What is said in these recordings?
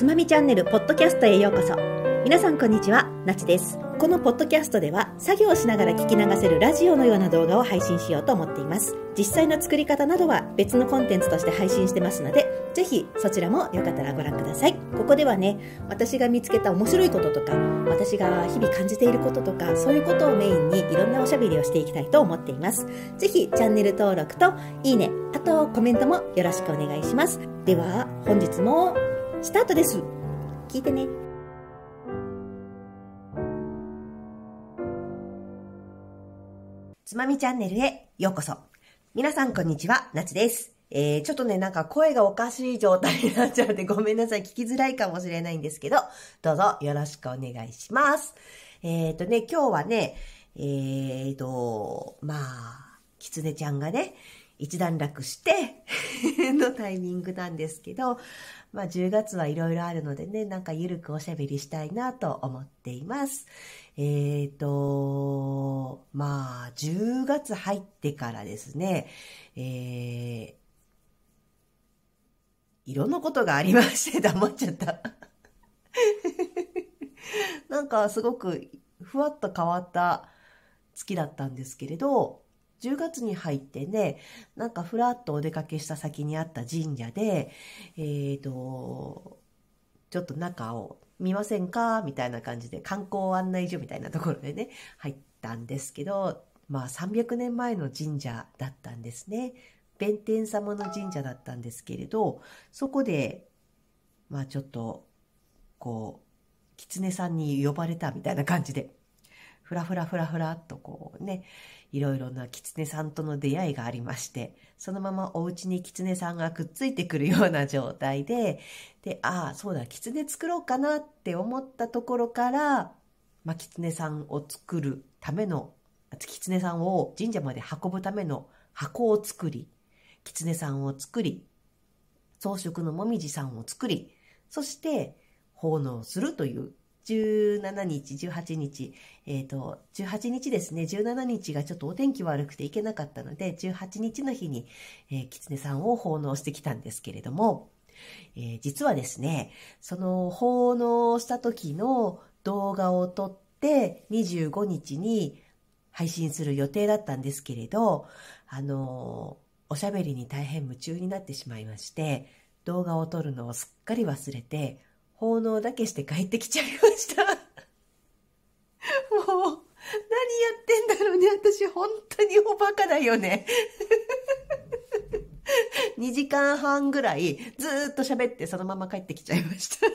つまみチャンネルポッドキャストへようこそ皆さんこんにちはなちですこのポッドキャストでは作業しながら聞き流せるラジオのような動画を配信しようと思っています実際の作り方などは別のコンテンツとして配信してますのでぜひそちらもよかったらご覧くださいここではね私が見つけた面白いこととか私が日々感じていることとかそういうことをメインにいろんなおしゃべりをしていきたいと思っていますぜひチャンネル登録といいねあとコメントもよろしくお願いしますでは本日もスタートです聞いてねつまみチャンネルへようこそ皆さんこんにちはなつですえー、ちょっとね、なんか声がおかしい状態になっちゃうんでごめんなさい。聞きづらいかもしれないんですけど、どうぞよろしくお願いします。えっ、ー、とね、今日はね、えっ、ー、と、まあ、きつねちゃんがね、一段落して のタイミングなんですけど、まあ10月はいろいろあるのでね、なんかゆるくおしゃべりしたいなと思っています。えっ、ー、と、まあ10月入ってからですね、えー、いろんなことがありまして黙っちゃった なんかすごくふわっと変わった月だったんですけれど、10月に入ってね、なんかふらっとお出かけした先にあった神社で、えっ、ー、と、ちょっと中を見ませんかみたいな感じで観光案内所みたいなところでね、入ったんですけど、まあ300年前の神社だったんですね。弁天様の神社だったんですけれど、そこで、まあちょっと、こう、狐さんに呼ばれたみたいな感じで、ふらふらふらふらっとこうね、いろいろな狐さんとの出会いがありまして、そのままお家に狐さんがくっついてくるような状態で、で、ああ、そうだ、狐作ろうかなって思ったところから、まあ、狐さんを作るための、狐さんを神社まで運ぶための箱を作り、狐さんを作り、装飾のもみじさんを作り、そして奉納するという17日、18日、えっ、ー、と、18日ですね、17日がちょっとお天気悪くて行けなかったので、18日の日に、えー、狐さんを奉納してきたんですけれども、えー、実はですね、その奉納した時の動画を撮って、25日に配信する予定だったんですけれど、あのおしゃべりに大変夢中になってしまいまして、動画を撮るのをすっかり忘れて、奉納だけして帰ってきちゃいました。もう、何やってんだろうね。私、本当におバカだよね。2時間半ぐらい、ずっと喋って、そのまま帰ってきちゃいました。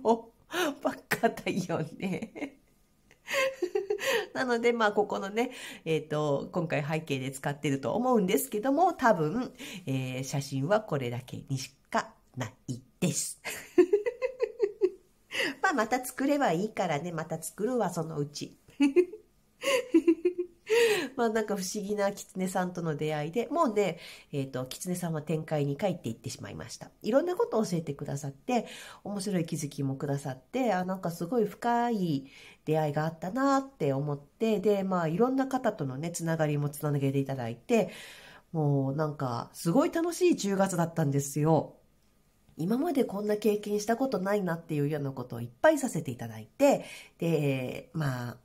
もう、バカだよね。なので、まあ、ここのね、えっ、ー、と、今回背景で使ってると思うんですけども、多分、えー、写真はこれだけにしかないです。まあ、また作ればいいからね、また作るわ、そのうち。まあなんか不思議な狐さんとの出会いで、もうね、えっ、ー、と、狐さんは展開に帰っていってしまいました。いろんなことを教えてくださって、面白い気づきもくださって、あ、なんかすごい深い出会いがあったなって思って、で、まあいろんな方とのね、つながりもつなげていただいて、もうなんかすごい楽しい10月だったんですよ。今までこんな経験したことないなっていうようなことをいっぱいさせていただいて、で、まあ、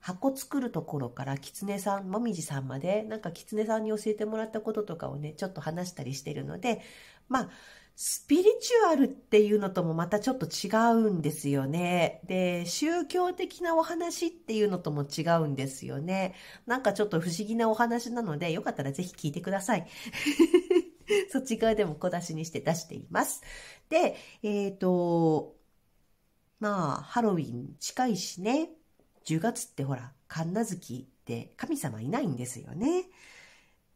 箱作るところから狐さん、もみじさんまで、なんか狐さんに教えてもらったこととかをね、ちょっと話したりしてるので、まあ、スピリチュアルっていうのともまたちょっと違うんですよね。で、宗教的なお話っていうのとも違うんですよね。なんかちょっと不思議なお話なので、よかったらぜひ聞いてください。そっち側でも小出しにして出しています。で、えっ、ー、と、まあ、ハロウィン近いしね、10月ってほら、神奈月って神様いないんですよね。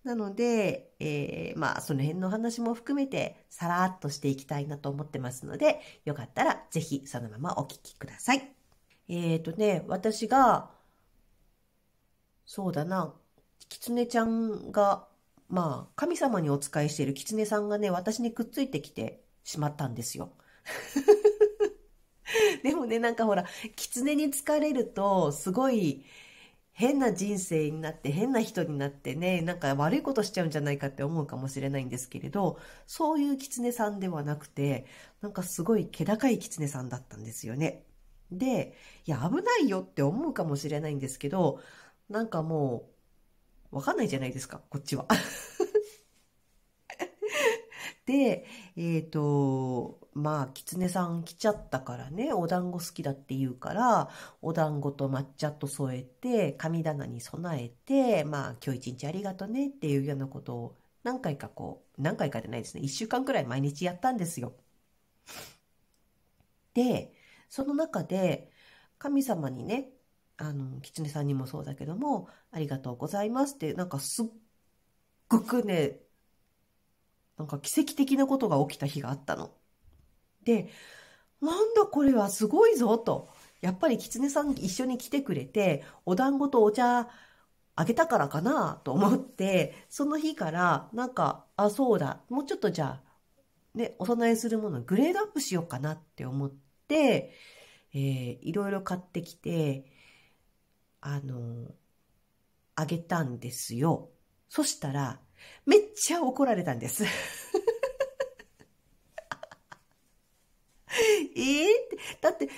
なので、えー、まあ、その辺の話も含めて、さらっとしていきたいなと思ってますので、よかったら、ぜひ、そのままお聞きください。えっ、ー、とね、私が、そうだな、きつねちゃんがまあ、神様にお仕えしている狐さんがね、私にくっついてきてしまったんですよ。でもね、なんかほら、狐に疲れると、すごい、変な人生になって変な人になってね、なんか悪いことしちゃうんじゃないかって思うかもしれないんですけれど、そういう狐さんではなくて、なんかすごい気高い狐さんだったんですよね。で、いや、危ないよって思うかもしれないんですけど、なんかもう、わかんないじゃないですか、こっちは。で、えっ、ー、と、まあ、狐さん来ちゃったからね、お団子好きだって言うから、お団子と抹茶と添えて、神棚に備えて、まあ、今日一日ありがとねっていうようなことを何回かこう、何回かじゃないですね、一週間くらい毎日やったんですよ。で、その中で、神様にね、あの、狐さんにもそうだけども、ありがとうございますって、なんかすっごくね、なんか奇跡的なことが起きた日があったの。で、なんだこれはすごいぞと。やっぱり狐さん一緒に来てくれて、お団子とお茶あげたからかなと思って、その日から、なんか、あ、そうだ、もうちょっとじゃあ、ね、お供えするものグレードアップしようかなって思って、えー、いろいろ買ってきて、あの、あげたんですよ。そしたら、めっちゃ怒られたんです。えー、だって、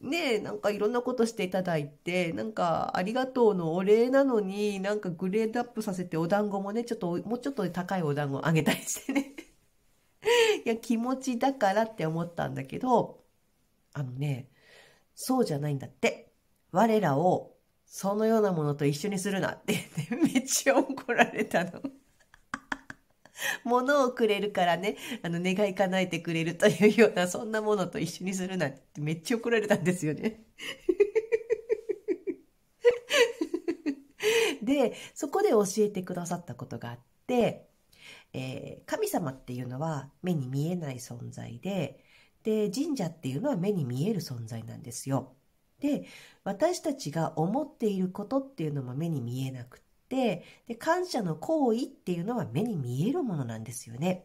ねえ、なんかいろんなことしていただいて、なんかありがとうのお礼なのに、なんかグレードアップさせてお団子もね、ちょっと、もうちょっと高いお団子あげたりしてね。いや、気持ちだからって思ったんだけど、あのね、そうじゃないんだって。我らをそのようなものと一緒にするなって言って、めっちゃ怒られたの。物をくれるからね、あの、願い叶えてくれるというような、そんなものと一緒にするなってめっちゃ怒られたんですよね。で、そこで教えてくださったことがあって、えー、神様っていうのは目に見えない存在で、で、神社っていうのは目に見える存在なんですよ。で私たちが思っていることっていうのも目に見えなくってで感謝の行為っていうのは目に見えるものなんですよね。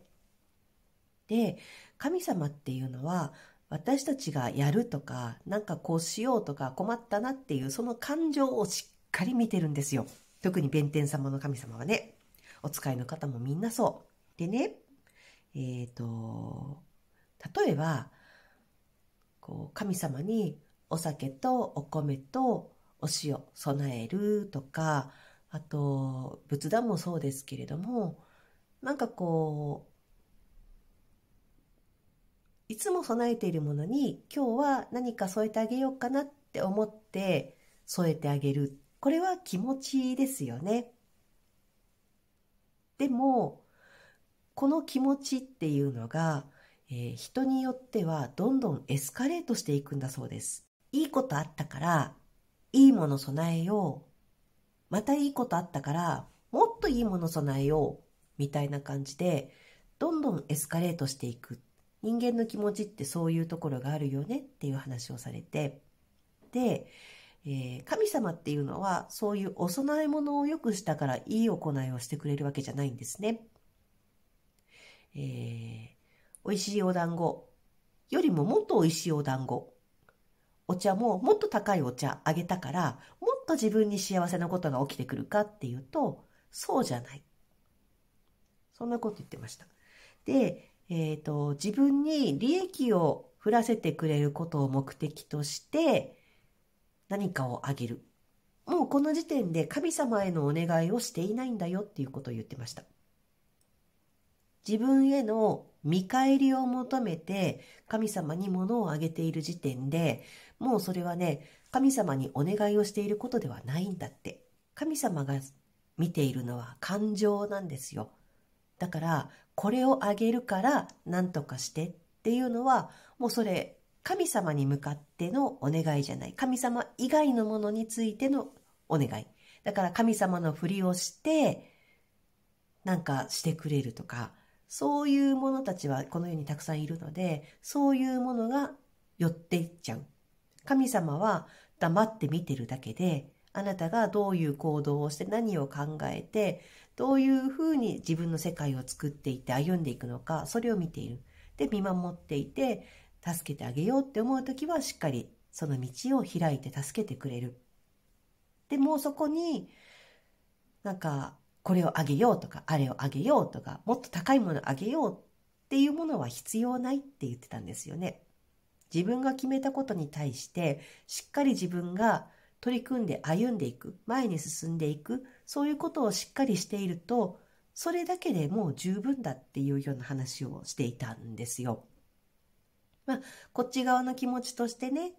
で神様っていうのは私たちがやるとかなんかこうしようとか困ったなっていうその感情をしっかり見てるんですよ。特に弁天様の神様はねお使いの方もみんなそう。でねえっ、ー、と例えばこう神様にお酒とお米とお塩備えるとか、あと、仏壇もそうですけれども、なんかこう、いつも備えているものに今日は何か添えてあげようかなって思って添えてあげる。これは気持ちですよね。でも、この気持ちっていうのが、えー、人によってはどんどんエスカレートしていくんだそうです。いいことあったから、いいもの備えよう。またいいことあったから、もっといいもの備えよう。みたいな感じで、どんどんエスカレートしていく。人間の気持ちってそういうところがあるよねっていう話をされて。で、えー、神様っていうのはそういうお供え物をよくしたからいい行いをしてくれるわけじゃないんですね。えー、美味しいお団子よりももっと美味しいお団子お茶ももっと高いお茶あげたから、もっと自分に幸せなことが起きてくるかっていうと、そうじゃない。そんなこと言ってました。で、えっ、ー、と、自分に利益を降らせてくれることを目的として何かをあげる。もうこの時点で神様へのお願いをしていないんだよっていうことを言ってました。自分への見返りを求めて神様に物をあげている時点で、もうそれはね、神様にお願いをしていることではないんだって。神様が見ているのは感情なんですよ。だから、これをあげるから何とかしてっていうのは、もうそれ、神様に向かってのお願いじゃない。神様以外のものについてのお願い。だから神様のふりをして、なんかしてくれるとか、そういうものたちはこの世にたくさんいるので、そういうものが寄っていっちゃう。神様は黙って見てるだけで、あなたがどういう行動をして何を考えて、どういうふうに自分の世界を作っていって歩んでいくのか、それを見ている。で、見守っていて、助けてあげようって思う時はしっかりその道を開いて助けてくれる。でもそこになんかこれをあげようとか、あれをあげようとか、もっと高いものあげようっていうものは必要ないって言ってたんですよね。自分が決めたことに対して、しっかり自分が取り組んで歩んでいく、前に進んでいく、そういうことをしっかりしていると、それだけでもう十分だっていうような話をしていたんですよ。まあ、こっち側の気持ちとしてね、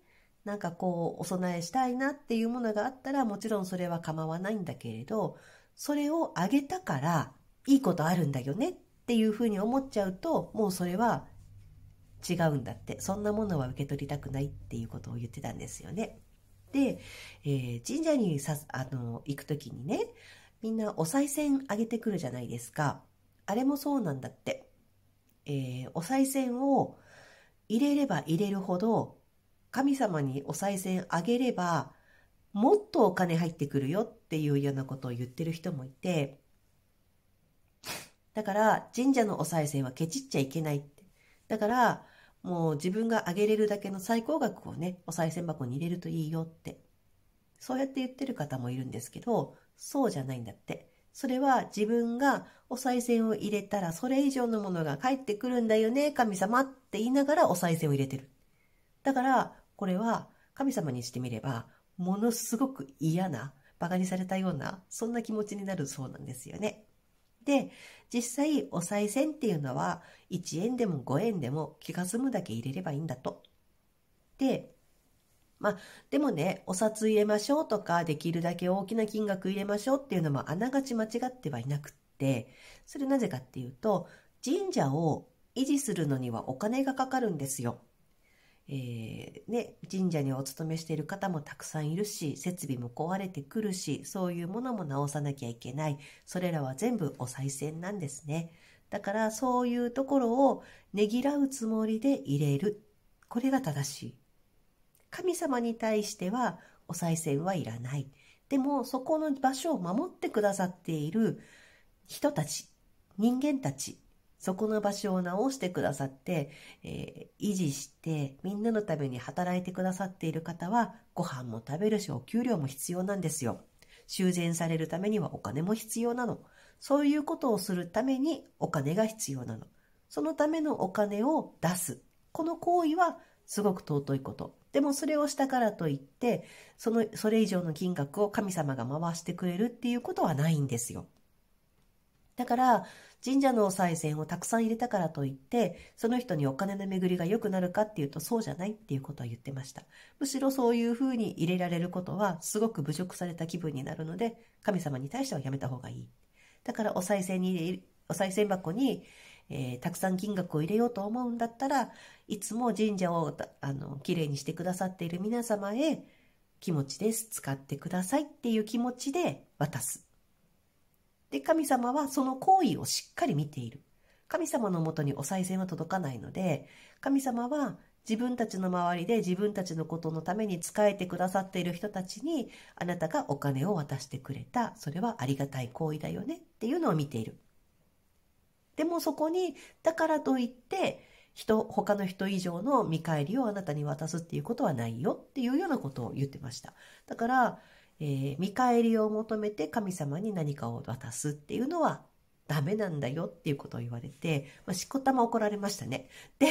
なんかこう、お供えしたいなっていうものがあったら、もちろんそれは構わないんだけれど、それをあげたからいいことあるんだよねっていうふうに思っちゃうともうそれは違うんだってそんなものは受け取りたくないっていうことを言ってたんですよね。で、えー、神社にさあの行く時にねみんなお賽銭あげてくるじゃないですかあれもそうなんだって、えー、お賽銭を入れれば入れるほど神様にお賽銭あげればもっとお金入ってくるよっていうようなことを言ってる人もいて、だから神社のお賽銭はケチっちゃいけないって。だから、もう自分があげれるだけの最高額をね、お賽銭箱に入れるといいよって。そうやって言ってる方もいるんですけど、そうじゃないんだって。それは自分がお賽銭を入れたらそれ以上のものが返ってくるんだよね、神様って言いながらお賽銭を入れてる。だから、これは神様にしてみれば、ものすごく嫌なバカにされたような、そんな気持ちになるそうなんですよね。で、実際、お賽銭っていうのは、1円でも5円でも気が済むだけ入れればいいんだと。で、まあ、でもね、お札入れましょうとか、できるだけ大きな金額入れましょうっていうのも、あながち間違ってはいなくって、それなぜかっていうと、神社を維持するのにはお金がかかるんですよ。えー、ね、神社にお勤めしている方もたくさんいるし、設備も壊れてくるし、そういうものも直さなきゃいけない。それらは全部お賽銭なんですね。だからそういうところをねぎらうつもりで入れる。これが正しい。神様に対してはお賽銭はいらない。でもそこの場所を守ってくださっている人たち、人間たちそこの場所を直してくださって、えー、維持して、みんなのために働いてくださっている方は、ご飯も食べるし、お給料も必要なんですよ。修繕されるためにはお金も必要なの。そういうことをするためにお金が必要なの。そのためのお金を出す。この行為はすごく尊いこと。でもそれをしたからといって、その、それ以上の金額を神様が回してくれるっていうことはないんですよ。だから神社のお賽銭をたくさん入れたからといってその人にお金の巡りが良くなるかっていうとそうじゃないっていうことは言ってましたむしろそういうふうに入れられることはすごく侮辱された気分になるので神様に対してはやめた方がいいだからお賽銭にお賽銭箱にえー、たくさん金額を入れようと思うんだったらいつも神社をあのきれいにしてくださっている皆様へ気持ちです使ってくださいっていう気持ちで渡すで、神様はその行為をしっかり見ている。神様のもとにお賽銭は届かないので、神様は自分たちの周りで自分たちのことのために仕えてくださっている人たちに、あなたがお金を渡してくれた、それはありがたい行為だよねっていうのを見ている。でもそこに、だからといって、人、他の人以上の見返りをあなたに渡すっていうことはないよっていうようなことを言ってました。だから、えー、見返りを求めて神様に何かを渡すっていうのはダメなんだよっていうことを言われて、まあ、しこたま怒られましたね。で、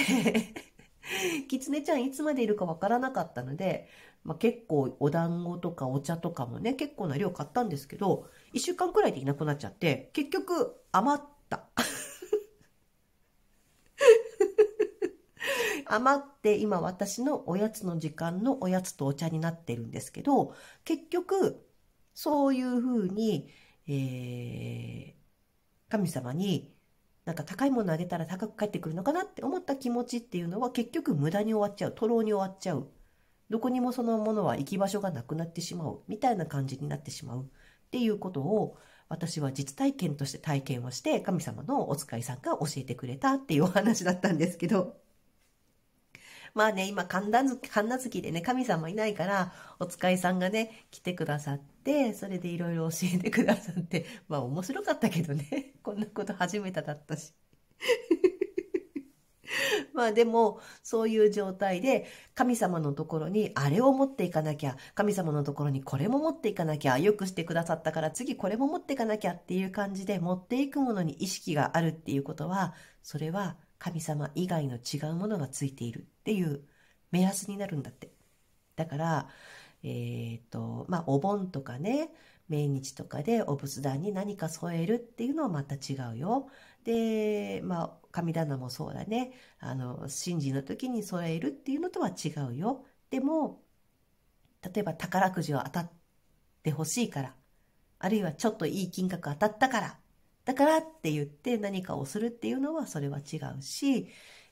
きつねちゃんいつまでいるかわからなかったので、まあ、結構お団子とかお茶とかもね、結構な量買ったんですけど、1週間くらいでいなくなっちゃって、結局余った。余って今私のおやつの時間のおやつとお茶になってるんですけど、結局、そういうふうに、えー、神様になんか高いものあげたら高く返ってくるのかなって思った気持ちっていうのは結局無駄に終わっちゃう。徒労に終わっちゃう。どこにもそのものは行き場所がなくなってしまう。みたいな感じになってしまう。っていうことを私は実体験として体験をして神様のお使いさんが教えてくれたっていうお話だったんですけど。まあね、今、神奈月、神奈月でね、神様いないから、お使いさんがね、来てくださって、それでいろいろ教えてくださって、まあ面白かったけどね、こんなこと初めてだったし。まあでも、そういう状態で、神様のところにあれを持っていかなきゃ、神様のところにこれも持っていかなきゃ、よくしてくださったから次これも持っていかなきゃっていう感じで持っていくものに意識があるっていうことは、それは神様以外の違うものがついているっていう目安になるんだって。だから、えー、っと、まあ、お盆とかね、命日とかでお仏壇に何か添えるっていうのはまた違うよ。で、まあ、神棚もそうだね。あの、神事の時に添えるっていうのとは違うよ。でも、例えば宝くじは当たってほしいから、あるいはちょっといい金額当たったからだからって言って何かをするっていうのはそれは違うし、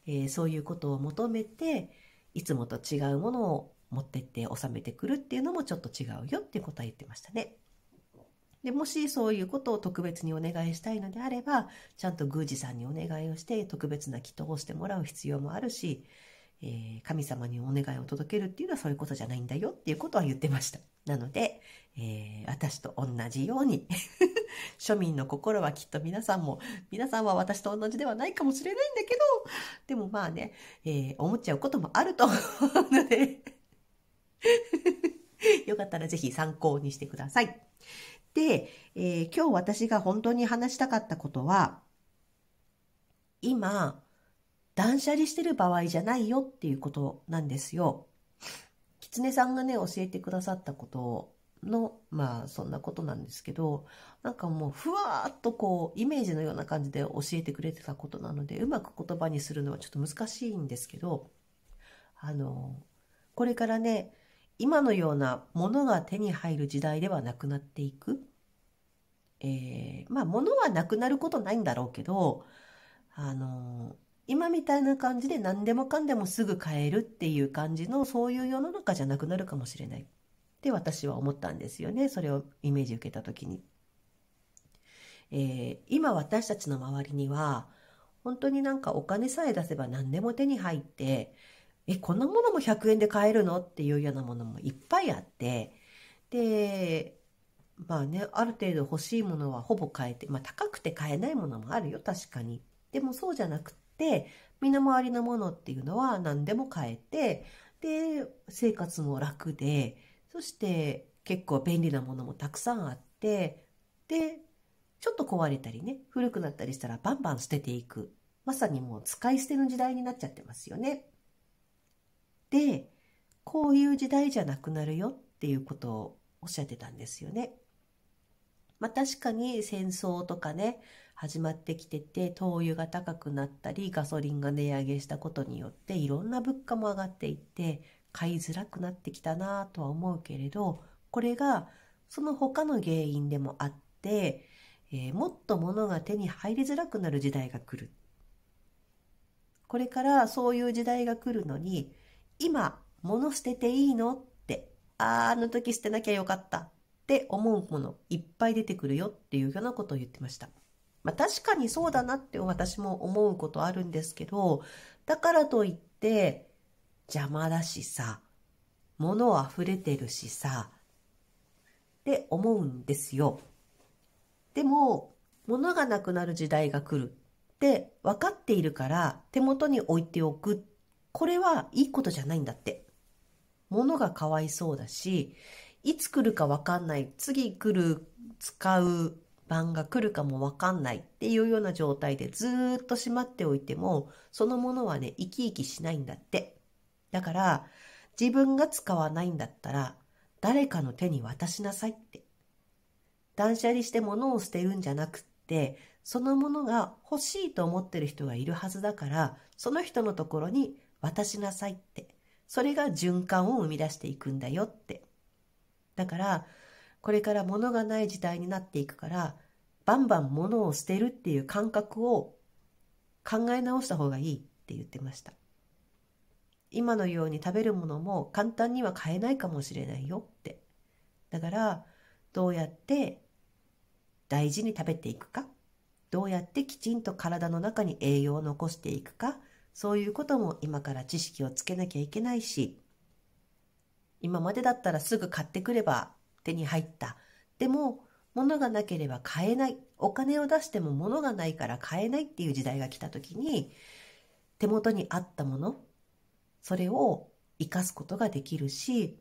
えー、そういうことを求めていつもと違うものを持ってって納めてくるっていうのもちょっと違うよっていうことは言ってましたね。でもしそういうことを特別にお願いしたいのであればちゃんと宮司さんにお願いをして特別な祈祷をしてもらう必要もあるし、えー、神様にお願いを届けるっていうのはそういうことじゃないんだよっていうことは言ってました。なので、えー、私と同じように 庶民の心はきっと皆さんも、皆さんは私と同じではないかもしれないんだけど、でもまあね、えー、思っちゃうこともあると思うので よかったらぜひ参考にしてください。で、えー、今日私が本当に話したかったことは、今、断捨離してる場合じゃないよっていうことなんですよ。狐さんがね、教えてくださったことの、まあ、そんなことなんですけど、なんかもう、ふわーっとこう、イメージのような感じで教えてくれてたことなので、うまく言葉にするのはちょっと難しいんですけど、あの、これからね、今のようなものが手に入る時代ではなくなっていく。えー、まあ、物はなくなることないんだろうけど、あの、今みたいな感じで何でもかんでもすぐ買えるっていう感じのそういう世の中じゃなくなるかもしれないって私は思ったんですよねそれをイメージ受けた時に。えー、今私たちの周りには本当になんかお金さえ出せば何でも手に入ってえこんなものも100円で買えるのっていうようなものもいっぱいあってでまあねある程度欲しいものはほぼ買えて、まあ、高くて買えないものもあるよ確かに。でもそうじゃなくてって身の回りのものっていうのは何でも買えてで生活も楽でそして結構便利なものもたくさんあってでちょっと壊れたりね古くなったりしたらバンバン捨てていくまさにもう使い捨ての時代になっちゃってますよね。でこういう時代じゃなくなるよっていうことをおっしゃってたんですよね。まあ、確かに戦争とかね始まってきてて灯油が高くなったりガソリンが値上げしたことによっていろんな物価も上がっていって買いづらくなってきたなとは思うけれどこれがその他の原因でもあって、えー、もっと物が手に入りづらくなる時代が来る。これからそういう時代が来るのに今物捨てていいのってああの時捨てなきゃよかったって思うものいっぱい出てくるよっていうようなことを言ってました。まあ、確かにそうだなって私も思うことあるんですけど、だからといって邪魔だしさ、物溢れてるしさ、って思うんですよ。でも、物がなくなる時代が来るって分かっているから手元に置いておく。これはいいことじゃないんだって。物がかわいそうだし、いつ来るか分かんない、次来る、使う、晩が来るかもわかんないっていうような状態でずっとしまっておいても、そのものはね、生き生きしないんだって。だから、自分が使わないんだったら、誰かの手に渡しなさいって。断捨離して物を捨てるんじゃなくって、そのものが欲しいと思ってる人がいるはずだから、その人のところに渡しなさいって。それが循環を生み出していくんだよって。だから、これから物がない時代になっていくからバンバン物を捨てるっていう感覚を考え直した方がいいって言ってました今のように食べるものも簡単には買えないかもしれないよってだからどうやって大事に食べていくかどうやってきちんと体の中に栄養を残していくかそういうことも今から知識をつけなきゃいけないし今までだったらすぐ買ってくれば手に入った。でも、物がなければ買えない。お金を出しても物がないから買えないっていう時代が来た時に、手元にあったもの、それを生かすことができるし、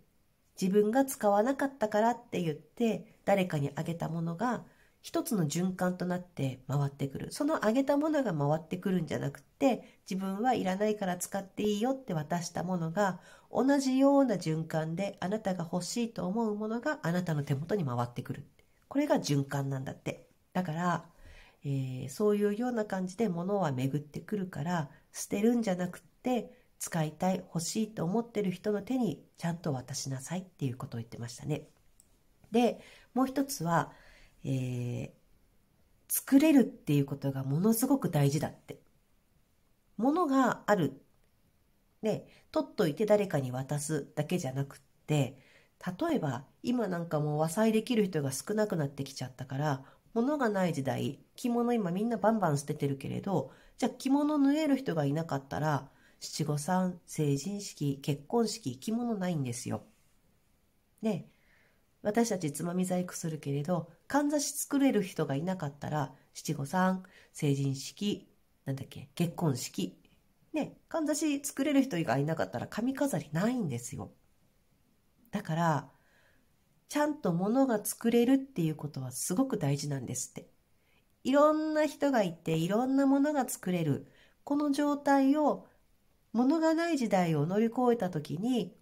自分が使わなかったからって言って誰かにあげたものが一つの循環となって回ってくる。そのあげたものが回ってくるんじゃなくて、自分はいらないから使っていいよって渡したものが、同じような循環であなたが欲しいと思うものがあなたの手元に回ってくる。これが循環なんだって。だから、えー、そういうような感じで物は巡ってくるから、捨てるんじゃなくて、使いたい、欲しいと思ってる人の手にちゃんと渡しなさいっていうことを言ってましたね。で、もう一つは、えー、作れるっていうことがものすごく大事だって。ものがある。ね、取っといて誰かに渡すだけじゃなくって、例えば今なんかもう和裁できる人が少なくなってきちゃったから、物がない時代、着物今みんなバンバン捨ててるけれど、じゃあ着物縫える人がいなかったら、七五三、成人式、結婚式、着物ないんですよ。ね、私たちつまみ細工するけれど、かんざし作れる人がいなかったら、七五三、成人式、なんだっけ、結婚式。ね、かんざし作れる人がいなかったら髪飾りないんですよ。だから、ちゃんと物が作れるっていうことはすごく大事なんですって。いろんな人がいて、いろんなものが作れる。この状態を、物がない時代を乗り越えた時に、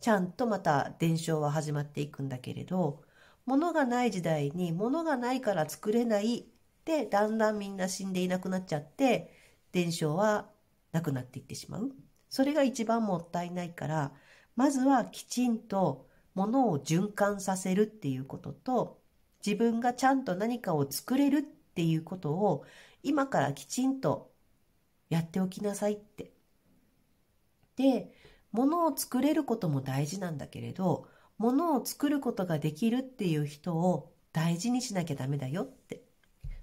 ちゃんとまた伝承は始まっていくんだけれど、物がない時代に物がないから作れないでだんだんみんな死んでいなくなっちゃって伝承はなくなっていってしまうそれが一番もったいないからまずはきちんと物を循環させるっていうことと自分がちゃんと何かを作れるっていうことを今からきちんとやっておきなさいって。で物を作れることも大事なんだけれどものを作ることができるっていう人を大事にしなきゃダメだよって。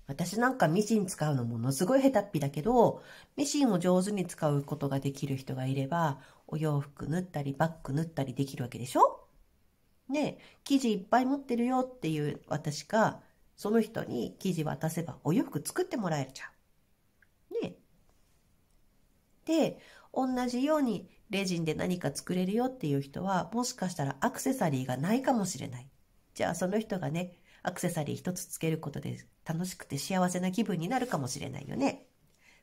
私なんかミシン使うのものすごい下手っぴだけど、ミシンを上手に使うことができる人がいれば、お洋服縫ったりバッグ縫ったりできるわけでしょね生地いっぱい持ってるよっていう私が、その人に生地渡せばお洋服作ってもらえるじゃん。ねで、同じようにレジンで何か作れるよっていう人は、もしかしたらアクセサリーがないかもしれない。じゃあその人がね、アクセサリー一つつけることで楽しくて幸せな気分になるかもしれないよね。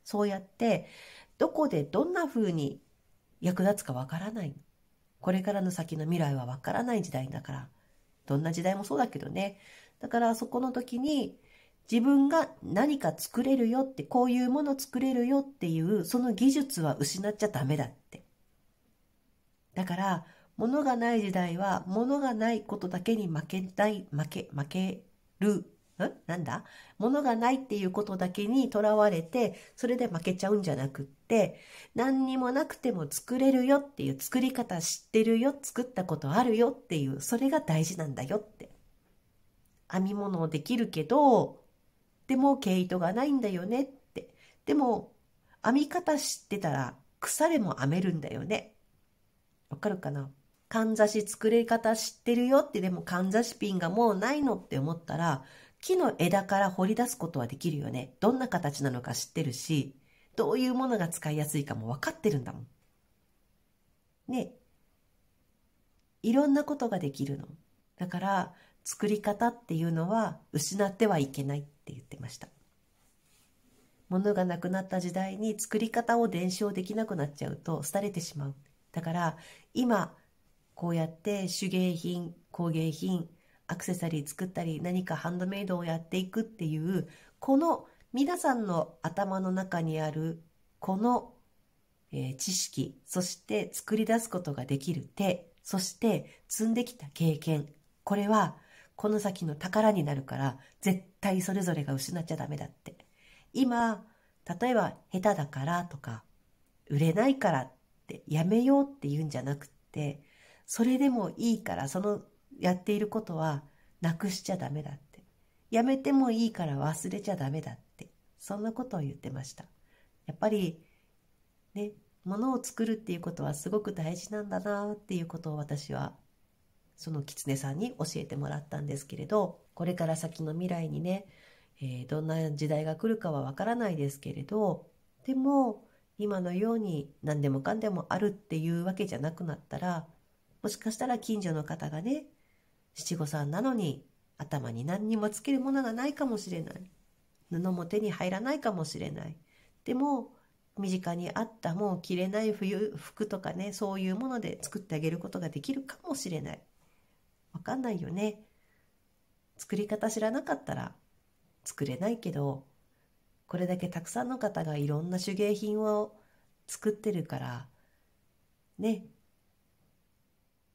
そうやって、どこでどんな風に役立つかわからない。これからの先の未来はわからない時代だから。どんな時代もそうだけどね。だからそこの時に自分が何か作れるよって、こういうもの作れるよっていう、その技術は失っちゃダメだって。だから、物がない時代は、物がないことだけに負けない、負け、負けるんなんだ物がないっていうことだけにとらわれて、それで負けちゃうんじゃなくって、何にもなくても作れるよっていう、作り方知ってるよ、作ったことあるよっていう、それが大事なんだよって。編み物をできるけど、でも毛糸がないんだよねって。でも、編み方知ってたら、腐れも編めるんだよね。わかるかなかんざし作り方知ってるよってでもかんざしピンがもうないのって思ったら木の枝から掘り出すことはできるよね。どんな形なのか知ってるし、どういうものが使いやすいかも分かってるんだもん。ね。いろんなことができるの。だから、作り方っていうのは失ってはいけないって言ってました。物がなくなった時代に作り方を伝承できなくなっちゃうと廃れてしまう。だから今こうやって手芸品工芸品アクセサリー作ったり何かハンドメイドをやっていくっていうこの皆さんの頭の中にあるこの、えー、知識そして作り出すことができる手そして積んできた経験これはこの先の宝になるから絶対それぞれが失っちゃダメだって今例えば下手だからとか売れないからってやめようって言うんじゃなくってそれでもいいからそのやっていることはなくしちゃダメだってやめてもいいから忘れちゃダメだってそんなことを言ってましたやっぱりねものを作るっていうことはすごく大事なんだなっていうことを私はその狐さんに教えてもらったんですけれどこれから先の未来にね、えー、どんな時代が来るかはわからないですけれどでも今のように何でもかんでもあるっていうわけじゃなくなったらもしかしたら近所の方がね七五三なのに頭に何にもつけるものがないかもしれない布も手に入らないかもしれないでも身近にあったもう着れない冬服とかねそういうもので作ってあげることができるかもしれないわかんないよね作り方知らなかったら作れないけどこれだけたくさんの方がいろんな手芸品を作ってるからね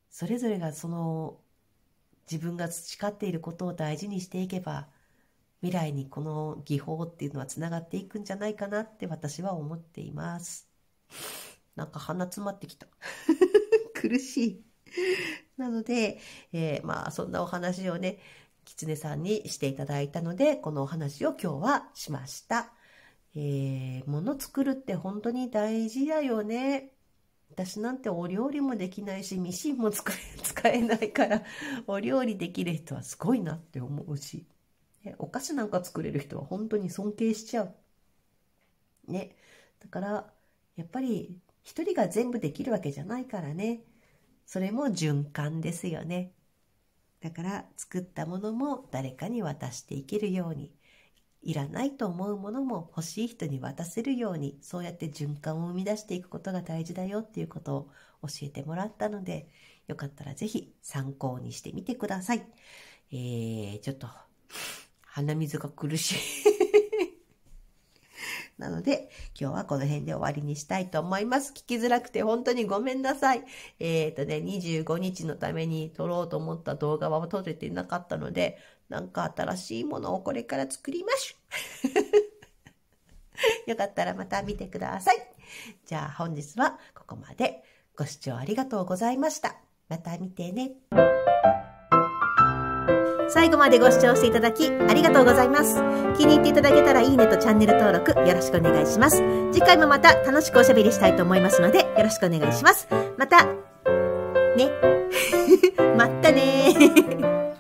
それぞれがその自分が培っていることを大事にしていけば未来にこの技法っていうのはつながっていくんじゃないかなって私は思っています。なんか鼻詰まってきた。苦しい。なので、えー、まあそんなお話をね、狐さんにしていただいたので、このお話を今日はしました。えー、物作るって本当に大事だよね。私なんてお料理もできないし、ミシンも使えないから、お料理できる人はすごいなって思うし、お菓子なんか作れる人は本当に尊敬しちゃう。ね。だから、やっぱり一人が全部できるわけじゃないからね。それも循環ですよね。だから作ったものも誰かに渡していけるようにいらないと思うものも欲しい人に渡せるようにそうやって循環を生み出していくことが大事だよっていうことを教えてもらったのでよかったら是非参考にしてみてください。えー、ちょっと鼻水が苦しいなので、今日はこの辺で終わりにしたいと思います。聞きづらくて本当にごめんなさい。えっ、ー、とね、25日のために撮ろうと思った動画は撮れてなかったので、なんか新しいものをこれから作りましゅ。よかったらまた見てください。じゃあ本日はここまで。ご視聴ありがとうございました。また見てね。最後までご視聴していただきありがとうございます。気に入っていただけたらいいねとチャンネル登録よろしくお願いします。次回もまた楽しくおしゃべりしたいと思いますのでよろしくお願いします。また、ね。まったね